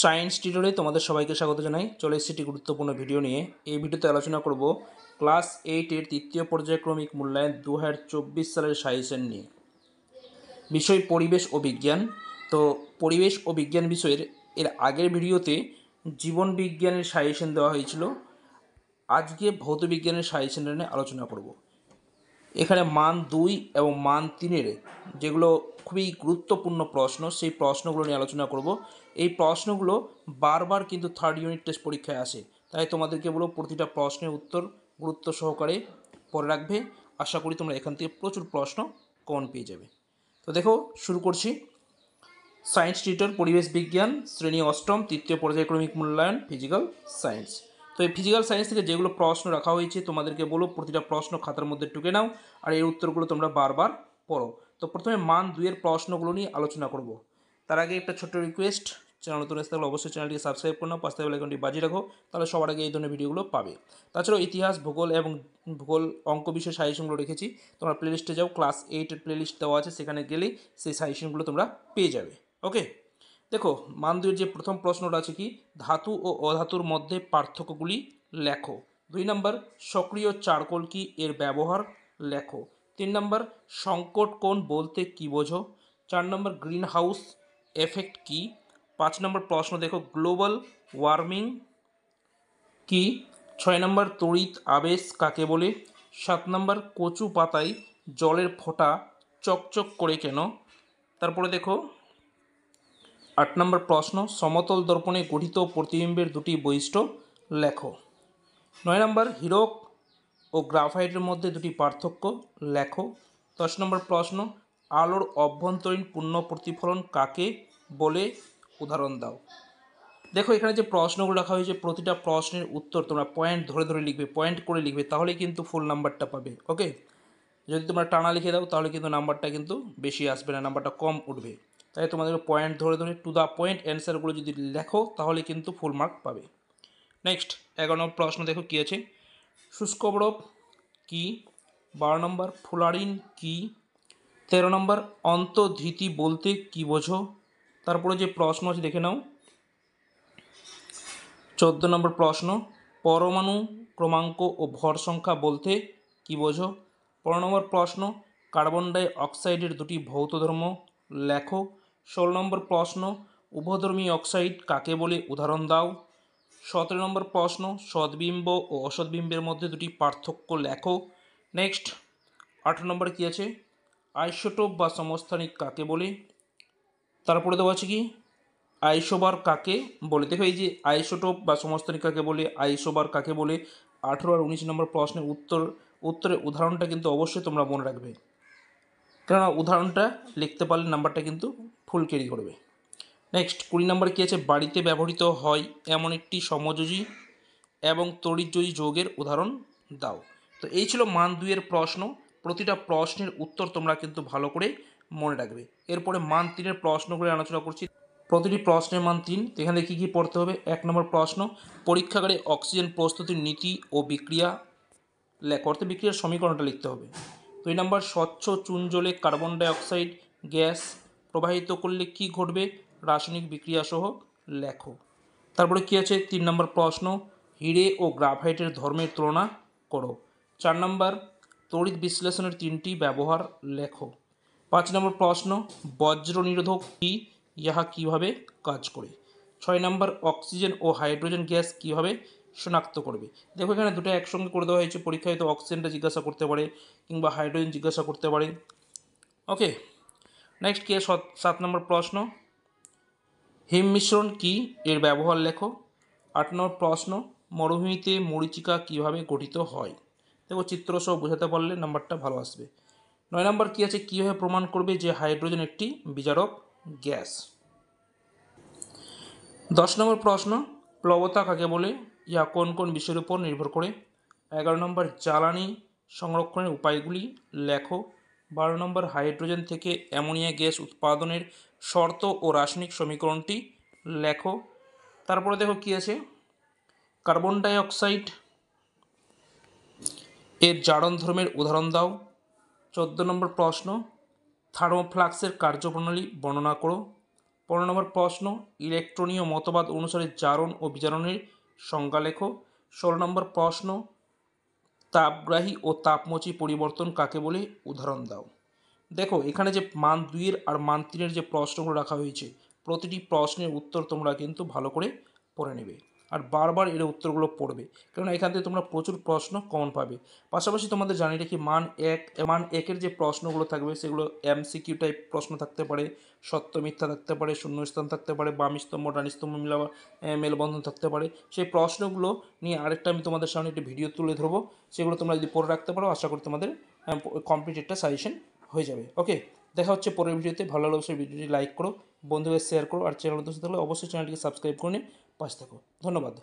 science টিউটোরে তোমাদের সবাইকে স্বাগত জানাই চলে এসেছি একটি গুরুত্বপূর্ণ ভিডিও নিয়ে এই ভিডিওতে আলোচনা করব ক্লাস এইটের তৃতীয় পর্যায়ক্রমিক মূল্যায়ন দু সালের সাজেশন নিয়ে বিষয় পরিবেশ ও বিজ্ঞান তো পরিবেশ ও বিজ্ঞান বিষয়ের এর আগের ভিডিওতে জীবন বিজ্ঞানের সাইসেন দেওয়া হয়েছিল আজকে ভৌত বিজ্ঞানের সাজেশন নিয়ে আলোচনা করব এখানে মান দুই এবং মান তিনের যেগুলো খুবই গুরুত্বপূর্ণ প্রশ্ন সেই প্রশ্নগুলো নিয়ে আলোচনা করব এই প্রশ্নগুলো বারবার কিন্তু থার্ড ইউনিট টেস্ট পরীক্ষায় আসে তাই তোমাদেরকে বলো প্রতিটা প্রশ্নের উত্তর গুরুত্ব সহকারে পরে রাখবে আশা করি তোমরা এখান থেকে প্রচুর প্রশ্ন কমন পেয়ে যাবে তো দেখো শুরু করছি সায়েন্স টিটার পরিবেশ বিজ্ঞান শ্রেণী অষ্টম তৃতীয় পর্যায়ক্রমিক মূল্যায়ন ফিজিক্যাল সায়েন্স তো এই ফিজিক্যাল সায়েন্স থেকে যেগুলো প্রশ্ন রাখা হয়েছে তোমাদেরকে বলো প্রতিটা প্রশ্ন খাতার মধ্যে টুকে নাও আর এই উত্তরগুলো তোমরা বারবার পড়ো তো প্রথমে মান দুইয়ের প্রশ্নগুলো নিয়ে আলোচনা করব তার আগে একটা ছোট্ট রিকোয়েস্ট চ্যানেল নতুন আসতে অবশ্যই চ্যানেলটি সাবস্ক্রাইব করো নাও পাশে আইকনটি বাজিয়ে রাখো তাহলে সবার আগে এই ধরনের ভিডিওগুলো পাবে তাছাড়াও ইতিহাস ভূগোল এবং ভূগোল অঙ্ক বিষয়ে সাজেশনগুলো রেখেছি তোমরা প্লেলিস্টে যাও ক্লাস এইটের প্লেলিস্ট দেওয়া আছে সেখানে গেলেই সেই সাজেশনগুলো তোমরা পেয়ে যাবে ওকে দেখো মান দুইয়ের যে প্রথম প্রশ্নটা আছে কি ধাতু ও অধাতুর মধ্যে পার্থক্যগুলি লেখো দুই নম্বর সক্রিয় চারকোল কি এর ব্যবহার লেখো তিন নম্বর সংকট কোণ বলতে কি বোঝো চার নম্বর গ্রিন হাউস এফেক্ট কি পাঁচ নম্বর প্রশ্ন দেখো গ্লোবাল ওয়ার্মিং কি ছয় নম্বর তড়িৎ আবেশ কাকে বলে সাত নম্বর কচু পাতায় জলের ফোঁটা চকচক করে কেন তারপরে দেখো আট নম্বর প্রশ্ন সমতল দর্পণে গঠিত প্রতিবিম্বের দুটি বৈশিষ্ট্য লেখো নয় নম্বর হিরক ও গ্রাফাইটের মধ্যে দুটি পার্থক্য লেখো দশ নম্বর প্রশ্ন আলোর অভ্যন্তরীণ পূর্ণ প্রতিফলন কাকে বলে উদাহরণ দাও দেখো এখানে যে প্রশ্নগুলো রাখা হয়েছে প্রতিটা প্রশ্নের উত্তর তোমরা পয়েন্ট ধরে ধরে লিখবে পয়েন্ট করে লিখবে তাহলেই কিন্তু ফুল নাম্বারটা পাবে ওকে যদি তোমরা টানা লিখে দাও তাহলে কিন্তু নাম্বারটা কিন্তু বেশি আসবে না নাম্বারটা কম উঠবে তাই তোমাদের পয়েন্ট ধরে ধরে টু দ্য পয়েন্ট অ্যান্সারগুলো যদি লেখো তাহলে কিন্তু ফুল মার্ক পাবে নেক্সট এগারো প্রশ্ন দেখো কী আছে শুষ্কবরব কি বারো নম্বর ফুলারিন কি তেরো নম্বর অন্তর্ধিতি বলতে কি বোঝো তারপরে যে প্রশ্ন আছে দেখে নাও চোদ্দো নম্বর প্রশ্ন পরমাণু ক্রমাঙ্ক ও ভর সংখ্যা বলতে কি বোঝো পনেরো নম্বর প্রশ্ন কার্বন ডাই অক্সাইডের দুটি ভৌত ধর্ম লেখো ষোলো নম্বর প্রশ্ন উভধর্মী অক্সাইড কাকে বলে উদাহরণ দাও সতেরো নম্বর প্রশ্ন সদ্বিম্ব ও অসৎবিম্বের মধ্যে দুটি পার্থক্য লেখো নেক্সট আঠারো নম্বর কী আছে আইসোটোপ বা সমস্থানিক কাকে বলে তারপরে দেওয়া আছে কি আইসোবার কাকে বলে দেখো এই যে আইসোটোপ বা সমস্থানিক কাকে বলে আইসোবার কাকে বলে আঠেরো আর উনিশ নম্বর প্রশ্নের উত্তর উত্তরের উদাহরণটা কিন্তু অবশ্যই তোমরা মনে রাখবে কেননা উদাহরণটা লিখতে পারলে নাম্বারটা কিন্তু ফুল ক্যারি করবে নেক্সট কুড়ি নম্বর কী আছে বাড়িতে ব্যবহৃত হয় এমন একটি সমযোজী এবং তড়িৎযোজী যোগের উদাহরণ দাও তো এই ছিল মান দুইয়ের প্রশ্ন প্রতিটা প্রশ্নের উত্তর তোমরা কিন্তু ভালো করে মনে রাখবে এরপরে মান তিনের প্রশ্নগুলি আলোচনা করছি প্রতিটি প্রশ্নের মান তিন এখানে কী কী পড়তে হবে এক নম্বর প্রশ্ন পরীক্ষাগারে অক্সিজেন প্রস্তুতির নীতি ও বিক্রিয়া লেখ অর্থে বিক্রিয়ার সমীকরণটা লিখতে হবে দুই নম্বর স্বচ্ছ চুন জলে কার্বন ডাইঅক্সাইড গ্যাস প্রবাহিত করলে কি ঘটবে রাসায়নিক বিক্রিয়া সহ লেখো তারপরে কী আছে তিন নম্বর প্রশ্ন হিরে ও গ্রাফাইটের ধর্মের তুলনা করো চার নম্বর তড়িৎ বিশ্লেষণের তিনটি ব্যবহার লেখো পাঁচ নম্বর প্রশ্ন বজ্র নিরোধক কি ইহা কিভাবে কাজ করে ছয় নম্বর অক্সিজেন ও হাইড্রোজেন গ্যাস কিভাবে শনাক্ত করবে দেখো এখানে দুটো একসঙ্গে করে দেওয়া হয়েছে পরীক্ষায় তো অক্সিজেনটা জিজ্ঞাসা করতে পারে কিংবা হাইড্রোজেন জিজ্ঞাসা করতে পারে ওকে নেক্সট কে সাত নম্বর প্রশ্ন হেম মিশ্রণ কী এর ব্যবহার লেখো আট নম্বর প্রশ্ন মরুভূমিতে মরিচিকা কিভাবে গঠিত হয় দেখো চিত্র সহ বোঝাতে পারলে নাম্বারটা ভালো আসবে নয় নম্বর কী আছে কীভাবে প্রমাণ করবে যে হাইড্রোজেন একটি বিজারক গ্যাস দশ নম্বর প্রশ্ন প্লবতা কাকে বলে ইয়া কোন কোন বিষয়ের উপর নির্ভর করে এগারো নম্বর জ্বালানি সংরক্ষণের উপায়গুলি লেখো বারো নম্বর হাইড্রোজেন থেকে অ্যামোনিয়া গ্যাস উৎপাদনের শর্ত ও রাসায়নিক সমীকরণটি লেখো তারপরে দেখো কি আছে কার্বন ডাইঅক্সাইড এর জারণ ধর্মের উদাহরণ দাও চোদ্দ নম্বর প্রশ্ন থার্মোফ্লাক্সের কার্যপ্রণালী বর্ণনা করো পনেরো নম্বর প্রশ্ন ইলেকট্রনীয় মতবাদ অনুসারে জারণ ও বিজারণের সংজ্ঞা লেখো ষোলো নম্বর প্রশ্ন তাপগ্রাহী ও তাপমোচী পরিবর্তন কাকে বলে উদাহরণ দাও দেখো এখানে যে মান দুইয়ের আর মান তিনের যে প্রশ্নগুলো রাখা হয়েছে প্রতিটি প্রশ্নের উত্তর তোমরা কিন্তু ভালো করে পড়ে নেবে আর বারবার এর উত্তরগুলো পড়বে কারণ এখান থেকে তোমরা প্রচুর প্রশ্ন কমন পাবে পাশাপাশি তোমাদের জানি রাখি মান এক মান একের যে প্রশ্নগুলো থাকবে সেগুলো এমসিকিউ টাইপ প্রশ্ন থাকতে পারে সত্য মিথ্যা থাকতে পারে শূন্যস্থান থাকতে পারে বামিস্তম্ভ স্তম্ভ মিলা মেলবন্ধন থাকতে পারে সেই প্রশ্নগুলো নিয়ে আরেকটা আমি তোমাদের সামনে একটি ভিডিও তুলে ধরবো সেগুলো তোমরা যদি পড়ে রাখতে পারো আশা করি তোমাদের কমপ্লিট একটা সাজেশন হয়ে যাবে ওকে দেখা হচ্ছে পরের ভিডিওতে ভালো লাগলে ভিডিওটি লাইক করো বন্ধুদের শেয়ার করো আর চ্যানেল দোষ থাকলে অবশ্যই চ্যানেলটিকে সাবস্ক্রাইব করে নিন পাশে থাকো ধন্যবাদ